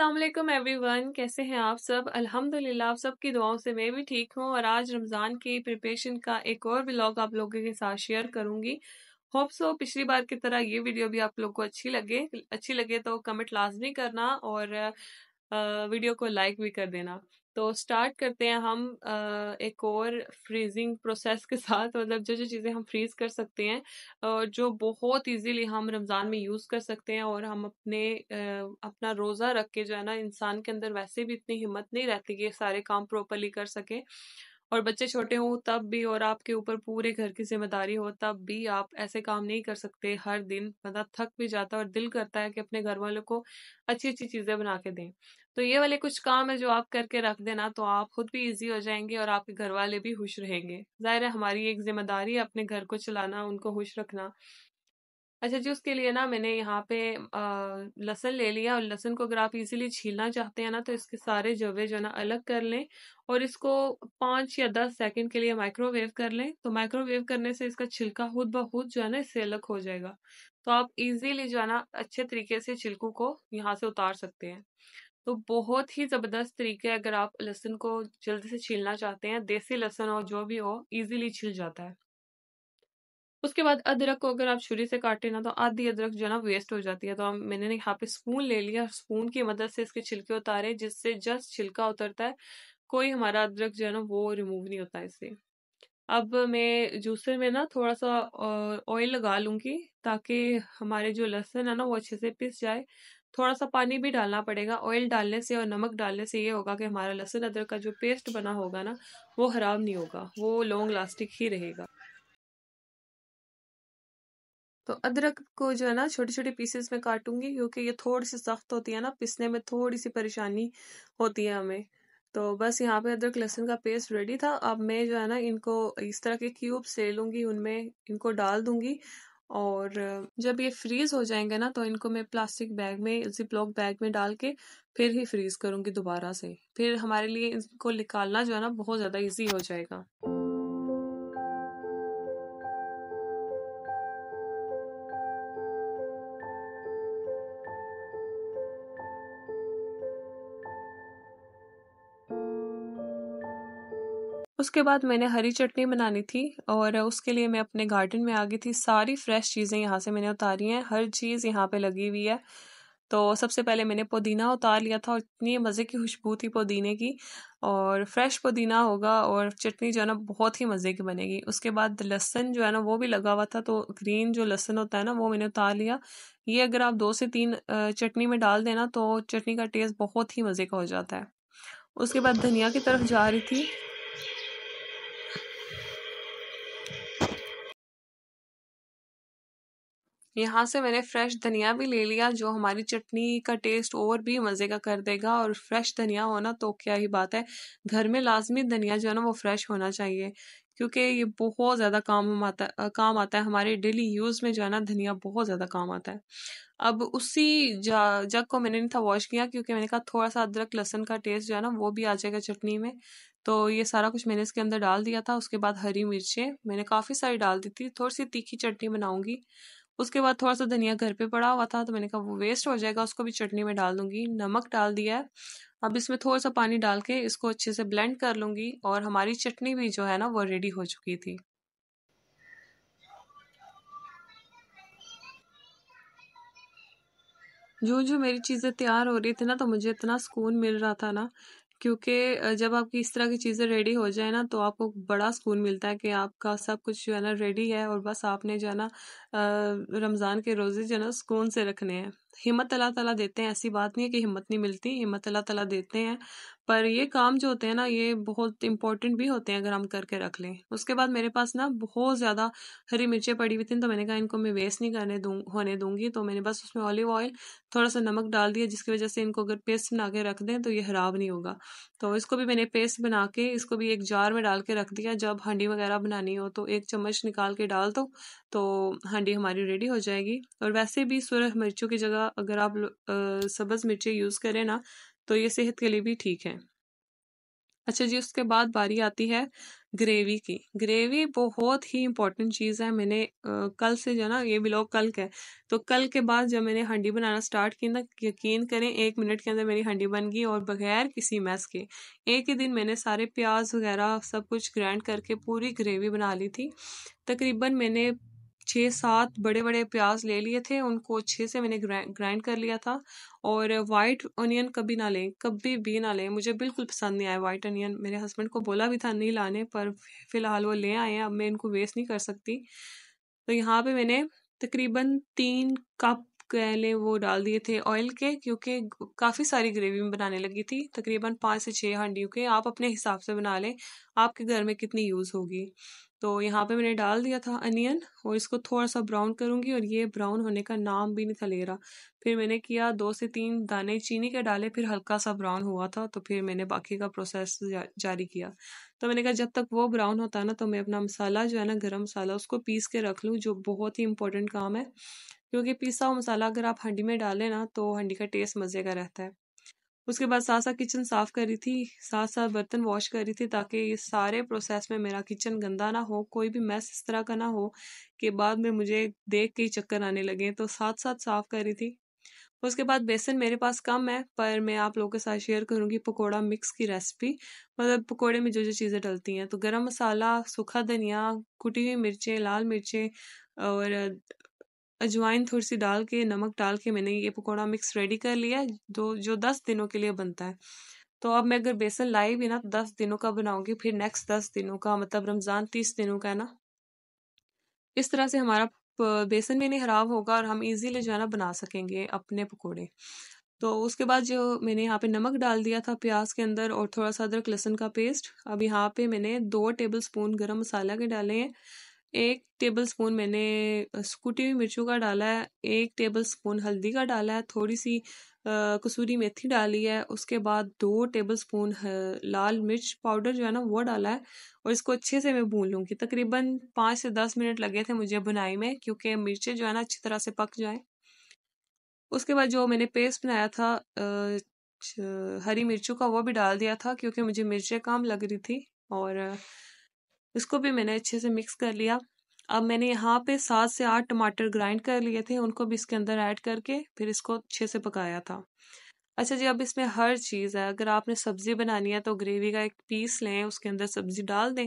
अस्सलाम वालेकुम एवरीवन कैसे हैं आप सब अल्हम्दुलिल्लाह आप सब की दुआओं से मैं भी ठीक हूँ और आज रमज़ान की प्रिपरेशन का एक और ब्लॉग आप लोगों के साथ शेयर करूँगी होप सो पिछली बार की तरह ये वीडियो भी आप लोग को अच्छी लगे अच्छी लगे तो कमेंट लाजमी करना और वीडियो को लाइक भी कर देना तो स्टार्ट करते हैं हम एक और फ्रीजिंग प्रोसेस के साथ मतलब जो जो चीज़ें हम फ्रीज़ कर सकते हैं और जो बहुत इजीली हम रमज़ान में यूज़ कर सकते हैं और हम अपने अपना रोज़ा रख के जो है ना इंसान के अंदर वैसे भी इतनी हिम्मत नहीं रहती कि सारे काम प्रॉपरली कर सकें और बच्चे छोटे हों तब भी और आपके ऊपर पूरे घर की जिम्मेदारी हो तब भी आप ऐसे काम नहीं कर सकते हर दिन मतलब थक भी जाता है और दिल करता है कि अपने घर वालों को अच्छी अच्छी चीज़ें बना के दें तो ये वाले कुछ काम है जो आप करके रख देना तो आप खुद भी ईजी हो जाएंगे और आपके घर वाले भी खुश रहेंगे जाहिर है हमारी एक जिम्मेदारी है अपने घर को चलाना उनको खुश रखना अच्छा जी उसके लिए ना मैंने यहाँ पे लहसन ले लिया और लहसन को अगर आप इजीली छीलना चाहते हैं ना तो इसके सारे जवे जो है ना अलग कर लें और इसको पाँच या दस सेकंड के लिए माइक्रोवेव कर लें तो माइक्रोवेव करने से इसका छिलका खुद ब खुद जो है ना इससे अलग हो जाएगा तो आप इजीली जो है ना अच्छे तरीके से छिलकों को यहाँ से उतार सकते हैं तो बहुत ही ज़बरदस्त तरीके है अगर आप लहसुन को जल्दी से छीलना चाहते हैं देसी लहसुन हो जो भी हो इजीली छिल जाता है उसके बाद अदरक को अगर आप छुरी से काटे ना तो आधी अदरक जो है ना वेस्ट हो जाती है तो मैंने यहाँ पे स्पून ले लिया स्पून की मदद से इसके छिलके उतारे जिससे जस्ट छिलका उतरता है कोई हमारा अदरक जो है ना वो रिमूव नहीं होता इससे अब मैं जूसर में ना थोड़ा सा ऑयल लगा लूँगी ताकि हमारे जो लहसुन है ना वो अच्छे से पिस जाए थोड़ा सा पानी भी डालना पड़ेगा ऑयल डालने से और नमक डालने से ये होगा कि हमारा लहसुन अदरक का जो पेस्ट बना होगा ना वो ख़राब नहीं होगा वो लॉन्ग लास्टिक ही रहेगा तो अदरक को जो है ना छोटे छोटे पीसेस में काटूंगी क्योंकि ये थोड़ी सी सख्त होती है ना पिसने में थोड़ी सी परेशानी होती है हमें तो बस यहाँ पे अदरक लहसुन का पेस्ट रेडी था अब मैं जो है ना इनको इस तरह के क्यूब्स ले लूँगी उनमें इनको डाल दूँगी और जब ये फ्रीज़ हो जाएंगे ना तो इनको मैं प्लास्टिक बैग में जिप लॉक बैग में डाल के फिर ही फ्रीज़ करूँगी दोबारा से फिर हमारे लिए इनको निकालना जो है ना बहुत ज़्यादा इजी हो जाएगा उसके बाद मैंने हरी चटनी बनानी थी और उसके लिए मैं अपने गार्डन में आ गई थी सारी फ्रेश चीज़ें यहाँ से मैंने उतारी हैं हर चीज़ यहाँ पे लगी हुई है तो सबसे पहले मैंने पुदीना उतार लिया था और इतनी मज़े की खुशबू थी पुदीने की और फ्रेश पुदीना होगा और चटनी जो है ना बहुत ही मज़े की बनेगी उसके बाद लहसन जो है ना वो भी लगा हुआ था तो ग्रीन जो लहसन होता है ना वो मैंने उतार लिया ये अगर आप दो से तीन चटनी में डाल देना तो चटनी का टेस्ट बहुत ही मज़े का हो जाता है उसके बाद धनिया की तरफ जा रही थी यहाँ से मैंने फ्रेश धनिया भी ले लिया जो हमारी चटनी का टेस्ट और भी मज़े का कर देगा और फ्रेश धनिया होना तो क्या ही बात है घर में लाजमी धनिया जो है ना वो फ्रेश होना चाहिए क्योंकि ये बहुत ज़्यादा काम आता आता काम आता है हमारे डेली यूज़ में जो है ना धनिया बहुत ज़्यादा काम आता है अब उसी जग को मैंने नहीं था वॉश किया क्योंकि मैंने कहा थोड़ा सा अदरक लहसन का टेस्ट जो है ना वो भी आ जाएगा चटनी में तो ये सारा कुछ मैंने इसके अंदर डाल दिया था उसके बाद हरी मिर्चें मैंने काफ़ी सारी डाल दी थी थोड़ी सी तीखी चटनी बनाऊँगी उसके बाद थोड़ा सा धनिया घर पे पड़ा हुआ था तो मैंने कहा वो वेस्ट हो जाएगा उसको भी चटनी में डाल दूंगी नमक डाल दिया है अब इसमें थोड़ा सा पानी डाल के इसको अच्छे से ब्लेंड कर लूंगी और हमारी चटनी भी जो है ना वो रेडी हो चुकी थी जो जो मेरी चीज़ें तैयार हो रही थी ना तो मुझे इतना सुकून मिल रहा था ना क्योंकि जब आपकी इस तरह की चीज़ें रेडी हो जाए ना तो आपको बड़ा सुकून मिलता है कि आपका सब कुछ जो है ना रेडी है और बस आपने जो है ना रमज़ान के रोज़े जो है ना सुकून से रखने हैं हिम्मत अल्लाह ताला देते हैं ऐसी बात नहीं है कि हिम्मत नहीं मिलती हिम्मत अल्लाह ताला देते हैं पर ये काम जो होते हैं ना ये बहुत इंपॉर्टेंट भी होते हैं अगर हम करके रख लें उसके बाद मेरे पास ना बहुत ज़्यादा हरी मिर्चें पड़ी हुई थी तो मैंने कहा इनको मैं वेस्ट नहीं करने दूँ होने दूंगी तो मैंने बस उसमें ऑलिव ऑयल थोड़ा सा नमक डाल दिया जिसकी वजह से इनको अगर पेस्ट बना के रख दें तो ये ख़राब नहीं होगा तो इसको भी मैंने पेस्ट बना के इसको भी एक जार में डाल के रख दिया जब हंडी वगैरह बनानी हो तो एक चम्मच निकाल के डाल दो तो हंडी हमारी रेडी हो जाएगी और वैसे भी सुरख मिर्चों की जगह अगर आप सब्ज़ मिर्ची यूज़ करें ना तो ये सेहत के लिए भी ठीक है अच्छा जी उसके बाद बारी आती है ग्रेवी की ग्रेवी बहुत ही इंपॉर्टेंट चीज़ है मैंने आ, कल से जो ना ये ब्लॉग कल का है तो कल के बाद जब मैंने हंडी बनाना स्टार्ट की ना यकीन करें एक मिनट के अंदर मेरी हंडी बन गई और बगैर किसी मैस के एक ही दिन मैंने सारे प्याज वगैरह सब कुछ ग्राइंड करके पूरी ग्रेवी बना ली थी तकरीबन मैंने छः सात बड़े बड़े प्याज ले लिए थे उनको अच्छे से मैंने ग्राइंड कर लिया था और वाइट ऑनियन कभी ना लें कभी भी ना लें मुझे बिल्कुल पसंद नहीं आया वाइट ऑनियन मेरे हस्बैंड को बोला भी था नहीं लाने पर फ़िलहाल वो ले आए हैं अब मैं इनको वेस्ट नहीं कर सकती तो यहाँ पे मैंने तकरीबन तीन कप कहले वो डाल दिए थे ऑयल के क्योंकि काफ़ी सारी ग्रेवी में बनाने लगी थी तकरीबन पाँच से छः हांडियों के आप अपने हिसाब से बना लें आपके घर में कितनी यूज़ होगी तो यहाँ पे मैंने डाल दिया था अनियन और इसको थोड़ा सा ब्राउन करूँगी और ये ब्राउन होने का नाम भी नहीं था ले रहा फिर मैंने किया दो से तीन दाने चीनी के डाले फिर हल्का सा ब्राउन हुआ था तो फिर मैंने बाकी का प्रोसेस जा, जारी किया तो मैंने कहा जब तक वो ब्राउन होता है ना तो मैं अपना मसाला जो है ना गर्म मसाला उसको पीस के रख लूँ जो बहुत ही इंपॉर्टेंट काम है क्योंकि पिसा हुआ मसाला अगर आप हंडी में डालें ना तो हंडी का टेस्ट मज़े का रहता है उसके बाद साथ साथ किचन साफ़ करी थी साथ साथ बर्तन वॉश करी थी ताकि ये सारे प्रोसेस में मेरा किचन गंदा ना हो कोई भी मैस इस तरह का ना हो कि बाद में मुझे देख के ही चक्कर आने लगे तो साथ साथ साफ़ करी थी उसके बाद बेसन मेरे पास कम है पर मैं आप लोगों के साथ शेयर करूँगी पकोड़ा मिक्स की रेसिपी मतलब पकोड़े में जो जो चीज़ें डलती हैं तो गरम मसाला सूखा धनिया कुटी हुई मिर्चें लाल मिर्चें और अजवाइन थोड़ी सी डाल के नमक डाल के मैंने ये पकौड़ा मिक्स रेडी कर लिया दो जो दस दिनों के लिए बनता है तो अब मैं अगर बेसन लाई भी ना तो दस दिनों का बनाऊंगी फिर नेक्स्ट दस दिनों का मतलब रमज़ान तीस दिनों का है ना इस तरह से हमारा बेसन भी नहीं ख़राब होगा और हम इजीली जो है ना बना सकेंगे अपने पकोड़े तो उसके बाद जो मैंने यहाँ पे नमक डाल दिया था प्याज के अंदर और थोड़ा सा अदरक लहसुन का पेस्ट अब यहाँ पे मैंने दो टेबल स्पून गर्म मसाला के डाले हैं एक टेबल स्पून मैंने स्कूटी हुई मिर्चों का डाला है एक टेबल स्पून हल्दी का डाला है थोड़ी सी कसूरी मेथी डाली है उसके बाद दो टेबल स्पून लाल मिर्च पाउडर जो है ना वो डाला है और इसको अच्छे से मैं भून लूँगी तकरीबन पाँच से दस मिनट लगे थे मुझे बुनाई में क्योंकि मिर्चें जो है ना अच्छी तरह से पक जाएँ उसके बाद जो मैंने पेस्ट बनाया था हरी मिर्चों का वो भी डाल दिया था क्योंकि मुझे मिर्चें कम लग रही थी और इसको भी मैंने अच्छे से मिक्स कर लिया अब मैंने यहाँ पे सात से आठ टमाटर ग्राइंड कर लिए थे उनको भी इसके अंदर ऐड करके फिर इसको अच्छे से पकाया था अच्छा जी अब इसमें हर चीज़ है अगर आपने सब्ज़ी बनानी है तो ग्रेवी का एक पीस लें उसके अंदर सब्ज़ी डाल दें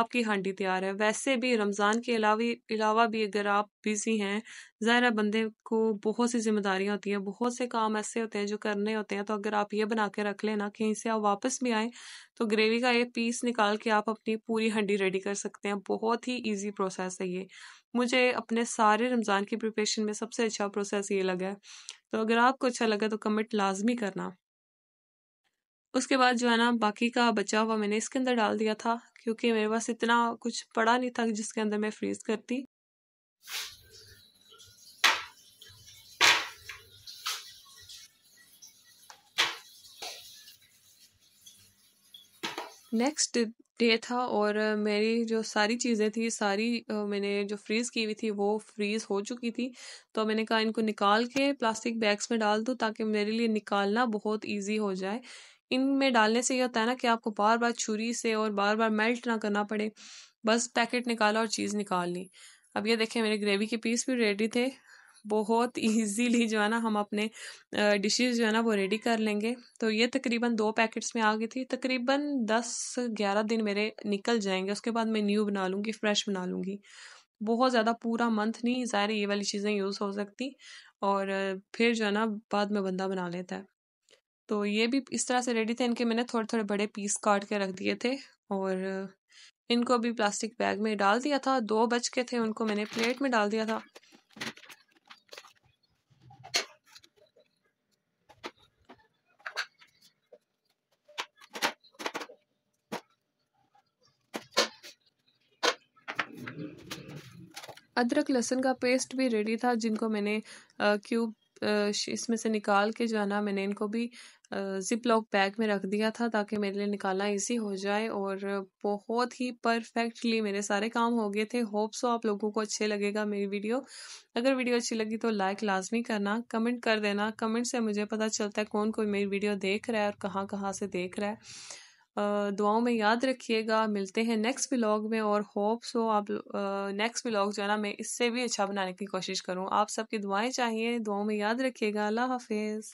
आपकी हांडी तैयार है वैसे भी रमज़ान के अलावा अलावा भी अगर आप बिज़ी हैं ज़ाहिर है बंदे को बहुत सी जिम्मेदारियाँ होती हैं बहुत से काम ऐसे होते हैं जो करने होते हैं तो अगर आप ये बना के रख लेना कहीं से आप वापस भी आएँ तो ग्रेवी का ये पीस निकाल के आप अपनी पूरी हंडी रेडी कर सकते हैं बहुत ही ईजी प्रोसेस है ये मुझे अपने सारे रमज़ान की प्रिपरेशन में सबसे अच्छा प्रोसेस ये लगा है तो अगर आपको अच्छा लगा तो कमेंट लाजमी करना उसके बाद जो है ना बाकी का बचा हुआ मैंने इसके अंदर डाल दिया था क्योंकि मेरे पास इतना कुछ पड़ा नहीं था जिसके अंदर मैं फ्रीज़ करती नेक्स्ट डे था और मेरी जो सारी चीज़ें थी सारी मैंने जो फ्रीज़ की हुई थी वो फ्रीज़ हो चुकी थी तो मैंने कहा इनको निकाल के प्लास्टिक बैग्स में डाल दूँ ताकि मेरे लिए निकालना बहुत ईजी हो जाए इन में डालने से ये होता है ना कि आपको बार बार छुरी से और बार बार मेल्ट ना करना पड़े बस पैकेट निकाला और चीज़ निकाल ली अब ये देखें मेरे ग्रेवी के पीस भी रेडी थे बहुत ईजीली जो है ना हम अपने डिशेस जो है ना वो रेडी कर लेंगे तो ये तकरीबन दो पैकेट्स में आ गई थी तकरीबन दस ग्यारह दिन मेरे निकल जाएंगे उसके बाद मैं न्यू बना लूँगी फ्रेश बना लूँगी बहुत ज़्यादा पूरा मंथ नहीं ज़ाहिर ये वाली चीज़ें यूज़ हो सकती और फिर जो है ना बाद में बंदा बना लेता है तो ये भी इस तरह से रेडी थे इनके मैंने थोड़े थोड़े बड़े पीस काट के रख दिए थे और इनको भी प्लास्टिक बैग में डाल दिया था दो बच के थे उनको मैंने प्लेट में डाल दिया था अदरक लहसुन का पेस्ट भी रेडी था जिनको मैंने क्यूब इसमें से निकाल के जो है ना मैंने इनको भी जिप लॉक बैग में रख दिया था ताकि मेरे लिए निकालना इजी हो जाए और बहुत ही परफेक्टली मेरे सारे काम हो गए थे होप सो आप लोगों को अच्छे लगेगा मेरी वीडियो अगर वीडियो अच्छी लगी तो लाइक लाजमी करना कमेंट कर देना कमेंट से मुझे पता चलता है कौन कोई मेरी वीडियो देख रहा है और कहाँ कहाँ से देख रहा है दुआओं में याद रखिएगा मिलते हैं नेक्स्ट व्लॉग में और होप सो आप नेक्स्ट व्लॉग जो है ना मैं इससे भी अच्छा बनाने की कोशिश करूँ आप सबकी दुआएं चाहिए दुआओं में याद रखिएगा अल्लाह हाफिज़